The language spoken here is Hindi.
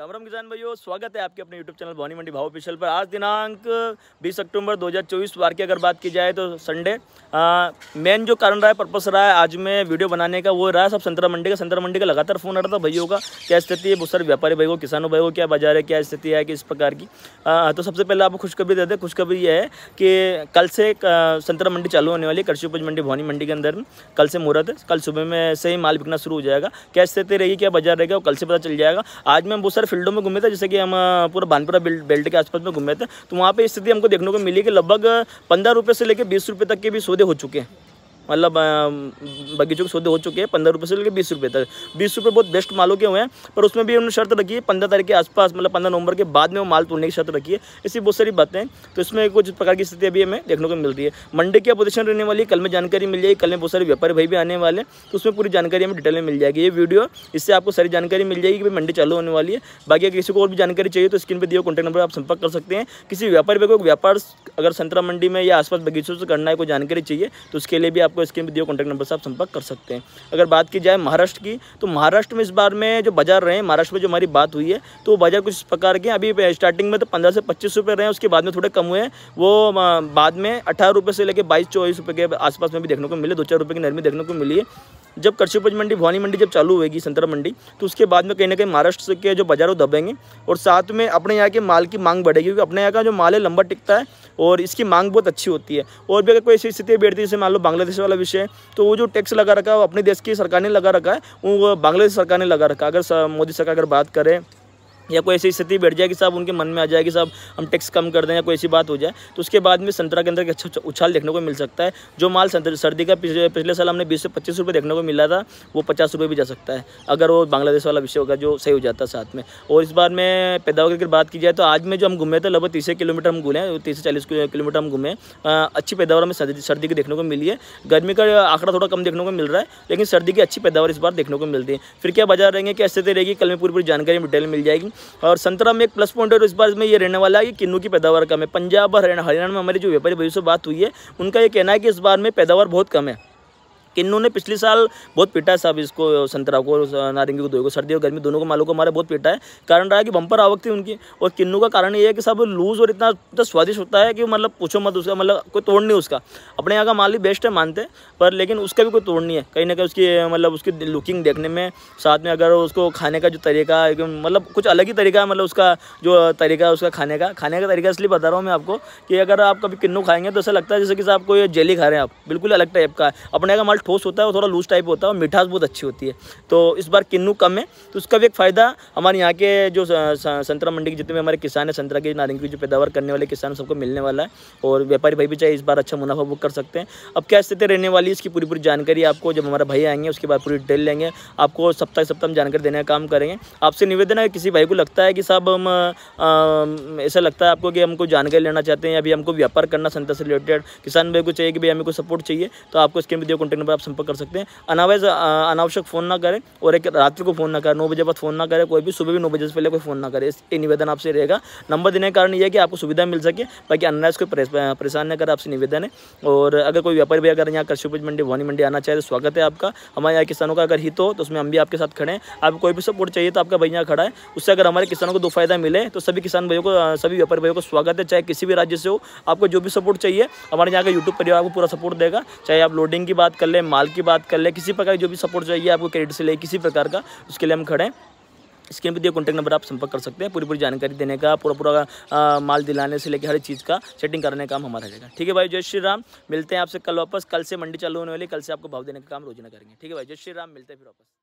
राम किसान भाइयों स्वागत है आपके अपने YouTube चैनल भवानी मंडी भाव ऑफिशियल पर आज दिनांक 20 अक्टूबर 2024 वार की अगर बात की जाए तो संडे मेन जो कारण रहा है पर्पस रहा है आज मैं वीडियो बनाने का वो रहा है सब संतरा मंडी का संतरा मंडी का लगातार फ़ोन आ रहा था भाइयों का क्या स्थिति है बहुत सारे व्यापारी भाई को किसानों भाई को क्या बाजार है क्या स्थिति है कि इस प्रकार की आ, तो सबसे पहले आपको खुशखबरी देते हैं खुशखबरी ये है कि कल से संतरा मंडी चालू होने वाली कृषि उपज मंडी भवानी मंडी के अंदर कल से मुहूर्त है कल सुबह में से ही माल बिकना शुरू हो जाएगा क्या स्थिति रहेगी क्या बाजार रहेगा वो कल से पता चल जाएगा आज मैं बहुत फील्डों में घूमे थे जैसे कि हम पूरा बानपुरा बेल्ट के आसपास में घूमे थे तो वहाँ पर स्थिति हमको देखने को मिली कि लगभग पंद्रह रुपये से लेकर बीस रुपये तक के भी सौदे हो चुके हैं मतलब बगीचों के सौदे हो चुके हैं पंद्रह रुपये से लेकर बीस रुपये तक बीस रुपये बहुत बेस्ट मालों के हुए हैं पर उसमें भी उन्होंने शर्त रखी है पंद्रह तारीख के आसपास मतलब पंद्रह नवंबर के बाद में वो माल तोड़ने की शर्त रखी है ऐसी बहुत सारी बातें तो इसमें कुछ प्रकार की स्थिति अभी हमें देखने को मिलती है मंडे की अपोजिशन रहने वाली है कल में जानकारी मिल जाएगी कल में बहुत सारे व्यापारी भाई भी आने वाले हैं तो उसमें पूरी जानकारी हमें डिटेल में मिल जाएगी ये वीडियो इससे आपको सारी जानकारी मिल जाएगी कि मंडी चालू होने वाली है बाकी अगर किसी को और भी जानकारी चाहिए तो स्क्रीन पर दिए कॉन्टैक्ट नंबर आप संपर्क कर सकते हैं किसी व्यापारी को व्यापार अगर संतरा मंडी में या आसपास बगीचों से करना है कोई जानकारी चाहिए तो उसके लिए भी आपको आपको स्क्रीन पर दिए कॉन्टैक्ट नंबर से आप संपर्क कर सकते हैं अगर बात की जाए महाराष्ट्र की तो महाराष्ट्र में इस बार में जो बाजार रहे महाराष्ट्र में जो हमारी बात हुई है तो बाजार कुछ इस प्रकार के अभी स्टार्टिंग में तो पंद्रह से पच्चीस रुपये रहे उसके बाद में थोड़े कम हुए वो बाद में अठारह रुपये से लेकर बाईस चौबीस रुपये के आसपास में भी देखने को मिले दो चार रुपये की नरमी देखने को मिली है जब उपज मंडी भवानी मंडी जब चालू होगी संतरा मंडी तो उसके बाद में कहीं ना कहीं महाराष्ट्र के जो बाजार वो दबेंगे और साथ में अपने यहाँ के माल की मांग बढ़ेगी क्योंकि अपने यहाँ का जो माल है लंबा टिकता है और इसकी मांग बहुत अच्छी होती है और भी अगर कोई ऐसी स्थिति बैठती है जैसे मान लो बांग्लादेश वाला विषय तो वो जो टैक्स लगा रखा है वो अपने देश की सरकार ने लगा रखा है वो बांग्लादेश सरकार ने लगा रखा है अगर मोदी सरकार अगर बात करें या कोई ऐसी स्थिति बैठ जाए कि साहब उनके मन में आ जाए कि साहब हम टैक्स कम कर दें या कोई ऐसी बात हो जाए तो उसके बाद में संतरा के अंदर एक अच्छा उछाल देखने को मिल सकता है जो माल सर्दी का पिछले पिछले साल हमने बीस से पच्चीस रुपये देखने को मिला था वो पचास रुपये भी जा सकता है अगर वो बांग्लादेश वाला विषय होगा जो सही हो जाता है साथ में और इस बार में पैदावार की बात की जाए तो आज में जो हम घूमे थे लगभग तीसरे किलोमीटर हम घूमें तीस से चालीस किलोमीटर हम घूमें अच्छी पैदावार में सर्दी की देखने को मिली है गर्मी का आंकड़ा थोड़ा कम देखने को मिल रहा है लेकिन सर्दी की अच्छी पैदावार इस बार देखने को मिलती है फिर क्या बाजार रहेंगे क्या स्थिति रहेगी कल में पूरी पूरी जानकारी डिटेल मिल जाएगी और संतरा में एक प्लस पॉइंट और इस बार में ये रहने वाला है कि किन्नू की पैदावार कम है पंजाब और हरियाणा में हमारी जो व्यापारी भाई से बात हुई है उनका ये कहना है कि इस बार में पैदावार बहुत कम है किन्नू ने पिछले साल बहुत पीटा है साहब इसको संतरा को नारंगी को दो को सर्दी और गर्मी दोनों को मालूम को हमारे बहुत पीटा है कारण रहा कि बम्पर आवक थी उनकी और किन्नू का कारण ये है कि सब लूज़ और इतना इतना स्वादिष्ट होता है कि मतलब पूछो मत उसका मतलब कोई तोड़ नहीं उसका अपने यहाँ का माल भी बेस्ट है मानते पर लेकिन उसका भी कोई तोड़ नहीं है कहीं ना कहीं उसकी मतलब उसकी लुकिंग देखने में साथ में अगर उसको खाने का जो तरीका मतलब कुछ अलग ही तरीका है मतलब उसका जो तरीका है उसका खाने का खाने का तरीका इसलिए बता रहा हूँ मैं आपको कि अगर आप कभी किन्नू खाएंगे तो ऐसा लगता है जैसे कि आपको ये जेली खा रहे हैं आप बिल्कुल अलग टाइप का है अपने का माल माल ठोस होता है और थोड़ा लूज टाइप होता है और मिठास बहुत अच्छी होती है तो इस बार किन्नू कम है तो उसका भी एक फ़ायदा हमारे यहाँ के जो संतरा मंडी के जितने भी हमारे किसान हैं संतरा की नारिंग की जो पैदावार करने वाले किसान सबको मिलने वाला है और व्यापारी भाई भी चाहे इस बार अच्छा मुनाफा बुक कर सकते हैं अब क्या स्थिति रहने वाली है इसकी पूरी पूरी जानकारी आपको जब हमारा भाई आएंगे उसके बाद पूरी डिटेल लेंगे आपको सप्ताह सप्ताह हम जानकारी देने का काम करेंगे आपसे निवेदन है किसी भाई को लगता है कि साहब हम ऐसा लगता है आपको कि हमको जानकारी लेना चाहते हैं अभी हमको व्यापार करना संतरा से रिलेटेड किसान भाई को चाहिए कि भाई हमें को सपोर्ट चाहिए तो आपको स्क्रीन पर दिया कॉन्टेक्ट नंबर पर आप संपर्क कर सकते हैं अनावाइज अनावश्यक फ़ोन ना करें और एक रात्रि को फ़ोन ना करें नौ बजे बाद फ़ोन ना करें कोई भी सुबह भी नौ बजे से पहले कोई फ़ोन ना करे ये निवेदन आपसे रहेगा नंबर देने का कारण यह है कि आपको सुविधा मिल सके बाकी अनलाइज कोई परेशान ना करें आपसे निवेदन है और अगर कोई व्यापारी भी अगर यहाँ उपज मंडी भवानी मंडी आना चाहे तो स्वागत है आपका हमारे यहाँ किसानों का अगर हित हो तो उसमें हम भी आपके साथ खड़े हैं आपको कोई भी सपोर्ट चाहिए तो आपका भाई यहाँ खड़ा है उससे अगर हमारे किसानों को दो फायदा मिले तो सभी किसान भाइयों को सभी व्यापारी भाइयों को स्वागत है चाहे किसी भी राज्य से हो आपको जो भी सपोर्ट चाहिए हमारे यहाँ का यूट्यूब परिवार आपको पूरा सपोर्ट देगा चाहे आप लोडिंग की बात कर ले लें माल की बात कर लें किसी प्रकार जो भी सपोर्ट चाहिए आपको क्रेडिट से ले किसी प्रकार का उसके लिए हम खड़े हैं स्क्रीन पर दिए कॉन्टैक्ट नंबर आप संपर्क कर सकते हैं पूरी पूरी जानकारी देने का पूरा पूरा माल दिलाने से लेकर हर चीज़ का सेटिंग करने का काम हमारा रहेगा ठीक है भाई जय श्री राम मिलते हैं आपसे कल वापस कल से मंडी चालू होने वाली कल से आपको भाव देने का काम रोजाना करेंगे ठीक है भाई जय श्री राम मिलते हैं फिर वापस